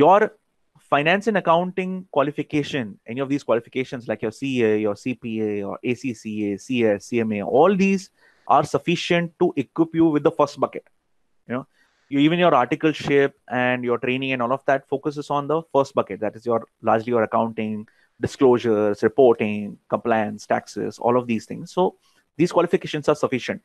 your finance and accounting qualification, any of these qualifications like your CA, your CPA, or ACCA, CS, CMA, all these are sufficient to equip you with the first bucket. You know, you, even your articleship and your training and all of that focuses on the first bucket. That is your largely your accounting, disclosures, reporting, compliance, taxes, all of these things. So these qualifications are sufficient.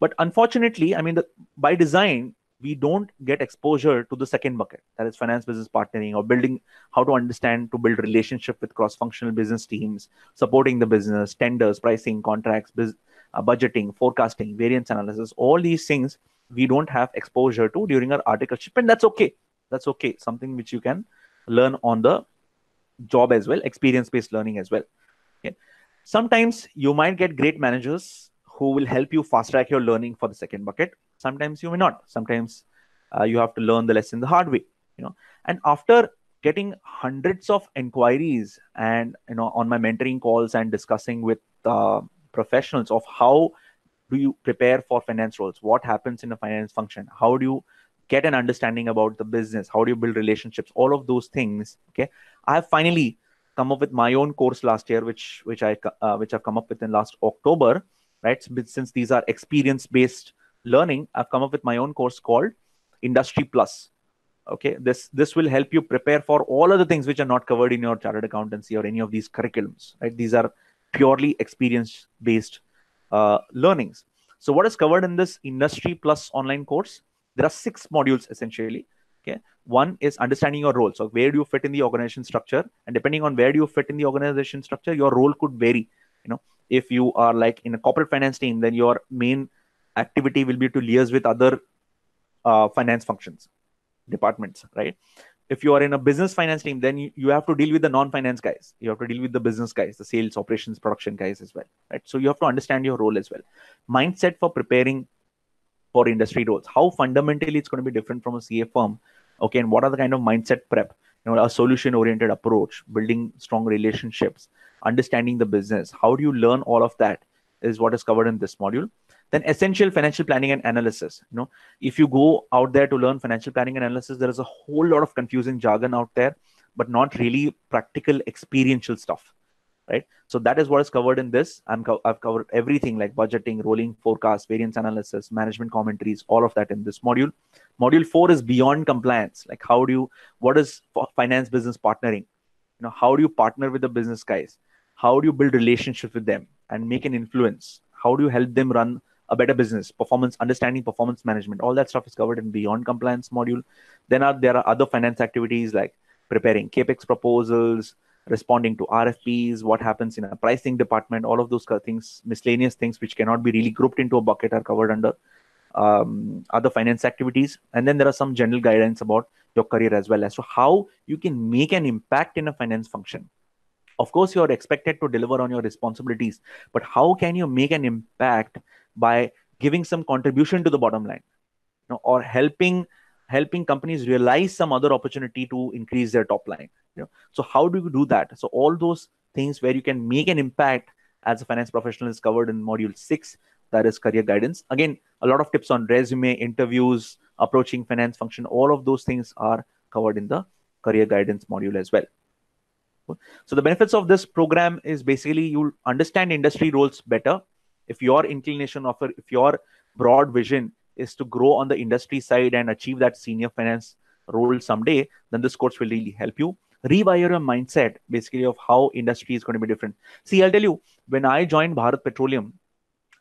But unfortunately, I mean, the, by design, we don't get exposure to the second bucket that is finance business partnering or building how to understand to build relationship with cross functional business teams supporting the business tenders pricing contracts biz, uh, budgeting forecasting variance analysis all these things we don't have exposure to during our articleship and that's okay that's okay something which you can learn on the job as well experience based learning as well okay. sometimes you might get great managers who will help you fast track your learning for the second bucket sometimes you may not sometimes uh, you have to learn the lesson the hard way you know and after getting hundreds of inquiries and you know on my mentoring calls and discussing with uh, professionals of how do you prepare for finance roles what happens in a finance function how do you get an understanding about the business how do you build relationships all of those things okay i have finally come up with my own course last year which which i uh, which i've come up with in last october right since these are experience based learning, I've come up with my own course called Industry Plus. Okay, this this will help you prepare for all other things which are not covered in your chartered accountancy or any of these curriculums. Right, these are purely experience-based uh, learnings. So, what is covered in this Industry Plus online course? There are six modules essentially. Okay, one is understanding your role. So, where do you fit in the organization structure? And depending on where do you fit in the organization structure, your role could vary. You know, if you are like in a corporate finance team, then your main activity will be to liaise with other uh, finance functions departments right if you are in a business finance team then you, you have to deal with the non-finance guys you have to deal with the business guys the sales operations production guys as well right so you have to understand your role as well mindset for preparing for industry roles how fundamentally it's going to be different from a ca firm okay and what are the kind of mindset prep you know a solution oriented approach building strong relationships understanding the business how do you learn all of that is what is covered in this module then essential financial planning and analysis. You know, if you go out there to learn financial planning and analysis, there is a whole lot of confusing jargon out there, but not really practical experiential stuff right so that is what is covered in this i'm co- i've covered everything like budgeting rolling forecast variance analysis management commentaries all of that in this module module 4 is beyond compliance like how do you what is finance business partnering you know how do you partner with the business guys how do you build relationship with them and make an influence how do you help them run a better business performance understanding performance management all that stuff is covered in beyond compliance module then are, there are other finance activities like preparing capex proposals responding to rfps what happens in a pricing department all of those things miscellaneous things which cannot be really grouped into a bucket are covered under um, other finance activities and then there are some general guidance about your career as well as to how you can make an impact in a finance function of course you are expected to deliver on your responsibilities but how can you make an impact by giving some contribution to the bottom line you know, or helping helping companies realize some other opportunity to increase their top line you know? so how do you do that so all those things where you can make an impact as a finance professional is covered in module 6 that is career guidance again a lot of tips on resume interviews approaching finance function all of those things are covered in the career guidance module as well so the benefits of this program is basically you'll understand industry roles better if your inclination of if your broad vision is to grow on the industry side and achieve that senior finance role someday, then this course will really help you rewire your mindset basically of how industry is going to be different. See, I'll tell you, when I joined Bharat Petroleum,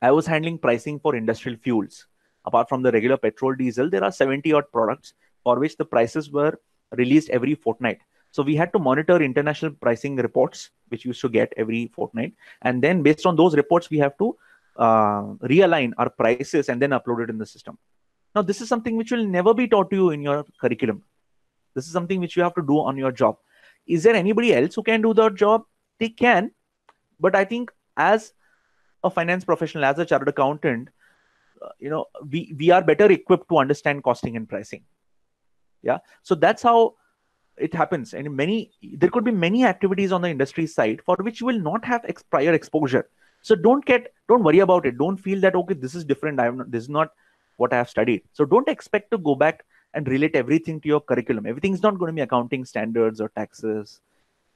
I was handling pricing for industrial fuels. Apart from the regular petrol diesel, there are 70 odd products for which the prices were released every fortnight. So we had to monitor international pricing reports, which used to get every fortnight. And then based on those reports, we have to uh, realign our prices and then upload it in the system. Now, this is something which will never be taught to you in your curriculum. This is something which you have to do on your job. Is there anybody else who can do that job? They can. But I think as a finance professional, as a chartered accountant, uh, you know, we, we are better equipped to understand costing and pricing. Yeah. So that's how it happens. And many, there could be many activities on the industry side for which you will not have ex- prior exposure. So don't get don't worry about it don't feel that okay this is different i'm not, this is not what i have studied so don't expect to go back and relate everything to your curriculum everything's not going to be accounting standards or taxes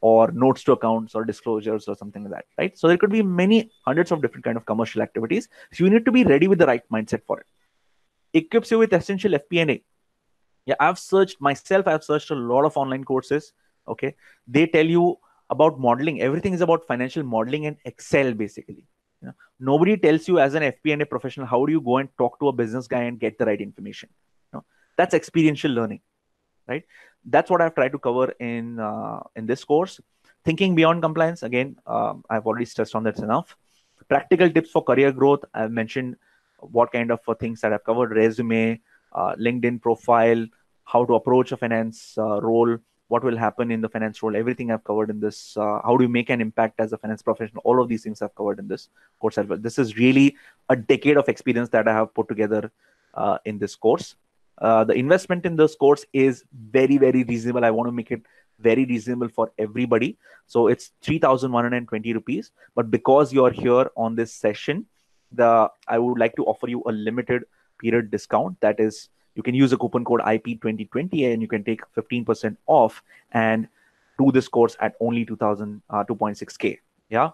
or notes to accounts or disclosures or something like that right so there could be many hundreds of different kind of commercial activities so you need to be ready with the right mindset for it equips you with essential fpna yeah i've searched myself i've searched a lot of online courses okay they tell you about modeling everything is about financial modeling and excel basically you know, nobody tells you as an FP and a professional how do you go and talk to a business guy and get the right information. You know, that's experiential learning, right? That's what I've tried to cover in uh, in this course. Thinking beyond compliance again, um, I've already stressed on that enough. Practical tips for career growth. I've mentioned what kind of uh, things that I've covered: resume, uh, LinkedIn profile, how to approach a finance uh, role, what will happen in the finance role everything i've covered in this uh, how do you make an impact as a finance professional all of these things i've covered in this course as well this is really a decade of experience that i have put together uh, in this course uh, the investment in this course is very very reasonable i want to make it very reasonable for everybody so it's 3120 rupees but because you are here on this session the i would like to offer you a limited period discount that is you can use the coupon code IP2020 and you can take 15% off and do this course at only 2000 uh, 2.6k. Yeah.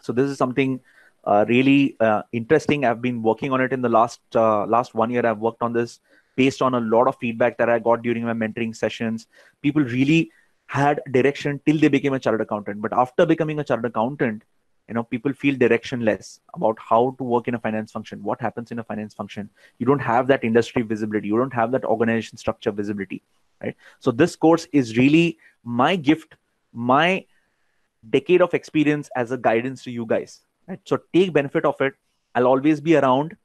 So this is something uh, really uh, interesting. I've been working on it in the last uh, last one year. I've worked on this based on a lot of feedback that I got during my mentoring sessions. People really had direction till they became a chartered accountant. But after becoming a chartered accountant, you know people feel directionless about how to work in a finance function what happens in a finance function you don't have that industry visibility you don't have that organization structure visibility right so this course is really my gift my decade of experience as a guidance to you guys right so take benefit of it i'll always be around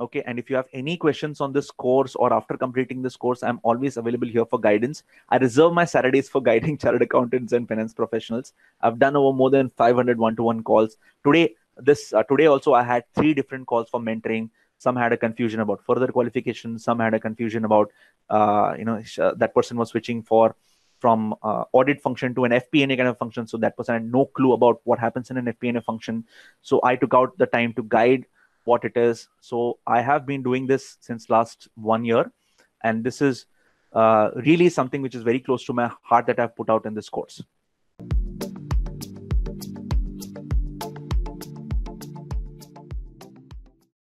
okay and if you have any questions on this course or after completing this course i'm always available here for guidance i reserve my saturdays for guiding chartered accountants and finance professionals i've done over more than 500 one-to-one calls today this uh, today also i had three different calls for mentoring some had a confusion about further qualification some had a confusion about uh, you know sh- uh, that person was switching for from uh, audit function to an fpna kind of function so that person had no clue about what happens in an fpna function so i took out the time to guide what it is. So I have been doing this since last one year, and this is uh, really something which is very close to my heart that I've put out in this course.